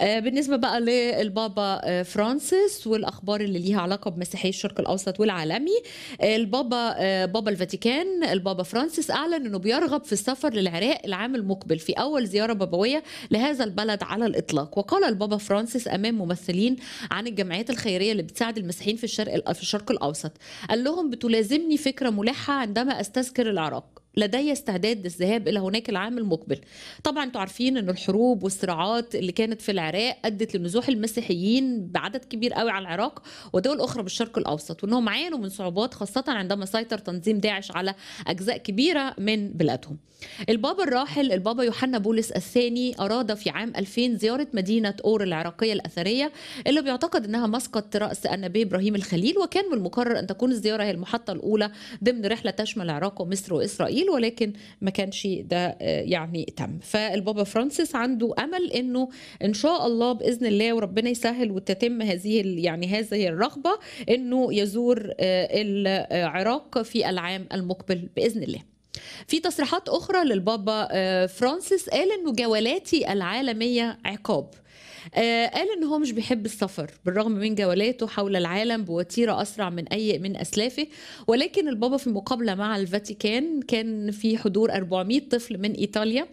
آه، بالنسبه بقى للبابا آه، فرانسيس والاخبار اللي ليها علاقه بمسيحيه الشرق الاوسط والعالمي آه، البابا بابا الفاتيكان البابا فرانسيس اعلن انه بيرغب في السفر للعراق العام المقبل في اول زياره بابويه لهذا البلد على الاطلاق وقال البابا فرانسيس امام ممثلين عن الجمعيات الخيريه اللي بتساعد المسيحيين في الشرق في الشرق الاوسط قال لهم بتلازمني فكره ملحه عندما استذكر العراق لدي استعداد للذهاب الى هناك العام المقبل. طبعا انتم عارفين ان الحروب والصراعات اللي كانت في العراق ادت لنزوح المسيحيين بعدد كبير قوي على العراق ودول اخرى بالشرق الاوسط وانهم عانوا من صعوبات خاصه عندما سيطر تنظيم داعش على اجزاء كبيره من بلادهم. البابا الراحل البابا يوحنا بولس الثاني اراد في عام 2000 زياره مدينه اور العراقيه الاثريه اللي بيعتقد انها مسقط راس النبي ابراهيم الخليل وكان من المقرر ان تكون الزياره هي المحطه الاولى ضمن رحله تشمل العراق ومصر واسرائيل اسرائيل ولكن ما كانش ده آه، يعني تم فالبابا فرانسيس عنده امل انه ان شاء الله باذن الله وربنا يسهل وتتم هذه يعني هذه الرغبه انه يزور آه، العراق في العام المقبل باذن الله في تصريحات أخرى للبابا آه، فرانسيس قال إنه جولاتي العالمية عقاب آه، قال ان هو مش بيحب السفر بالرغم من جولاته حول العالم بوتيره اسرع من اي من اسلافه ولكن البابا في مقابله مع الفاتيكان كان في حضور 400 طفل من ايطاليا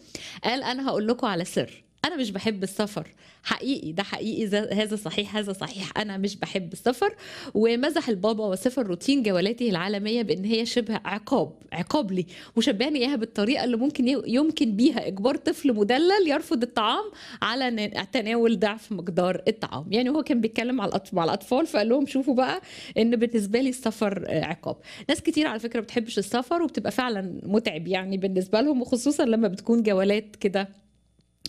قال انا هقول لكم على سر مش بحب السفر حقيقي ده حقيقي هذا صحيح هذا صحيح انا مش بحب السفر ومزح البابا وسفر روتين جولاته العالميه بان هي شبه عقاب عقاب لي وشبهني اياها بالطريقه اللي ممكن يمكن بيها اجبار طفل مدلل يرفض الطعام على تناول ضعف مقدار الطعام يعني هو كان بيتكلم على الاطفال فقال لهم شوفوا بقى ان بالنسبه لي السفر آه، عقاب ناس كتير على فكره بتحبش السفر وبتبقى فعلا متعب يعني بالنسبه لهم وخصوصا لما بتكون جولات كده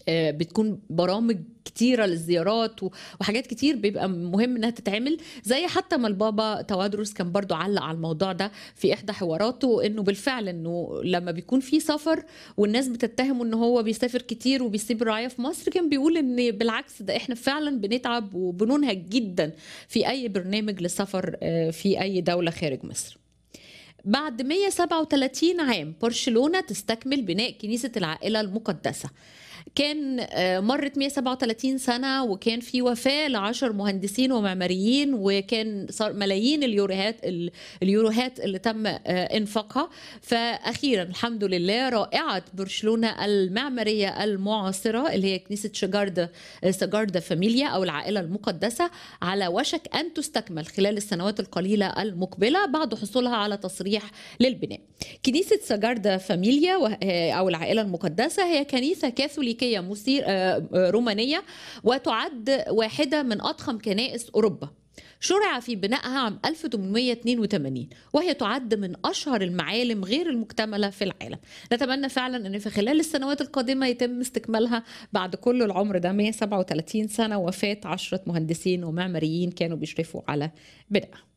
آه، بتكون برامج كتيره للزيارات وحاجات كتير بيبقى مهم انها تتعمل زي حتى ما البابا توادرس كان برضو علق على الموضوع ده في احدى حواراته انه بالفعل انه لما بيكون في سفر والناس بتتهمه ان هو بيسافر كتير وبيسيب الرعايه في مصر كان بيقول ان بالعكس ده احنا فعلا بنتعب وبننهج جدا في اي برنامج للسفر آه، في اي دوله خارج مصر بعد 137 عام برشلونة تستكمل بناء كنيسة العائلة المقدسة كان آه، مرت 137 سنة وكان في وفاة لعشر مهندسين ومعماريين وكان صار ملايين اليوروهات اليوروهات اللي تم آه، انفاقها فأخيرا الحمد لله رائعة برشلونة المعمارية المعاصرة اللي هي كنيسة شجاردة آه، سجاردة فاميليا أو العائلة المقدسة على وشك أن تستكمل خلال السنوات القليلة المقبلة بعد حصولها على تصريح للبناء كنيسة سجاردة فاميليا أو العائلة المقدسة هي كنيسة كاثوليكية كاثوليكيه مثير آه، آه، رومانيه وتعد واحده من اضخم كنائس اوروبا شرع في بنائها عام 1882 وهي تعد من أشهر المعالم غير المكتملة في العالم نتمنى فعلا أن في خلال السنوات القادمة يتم استكمالها بعد كل العمر ده 137 سنة وفاة عشرة مهندسين ومعماريين كانوا بيشرفوا على بنائها